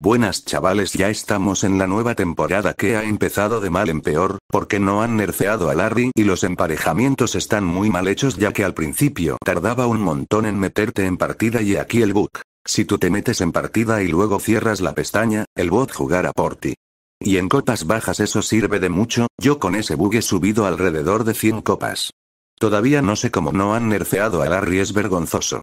Buenas chavales, ya estamos en la nueva temporada que ha empezado de mal en peor, porque no han nerfeado a Larry y los emparejamientos están muy mal hechos ya que al principio tardaba un montón en meterte en partida y aquí el bug. Si tú te metes en partida y luego cierras la pestaña, el bot jugará por ti. Y en copas bajas eso sirve de mucho, yo con ese bug he subido alrededor de 100 copas. Todavía no sé cómo no han nerfeado a Larry, es vergonzoso.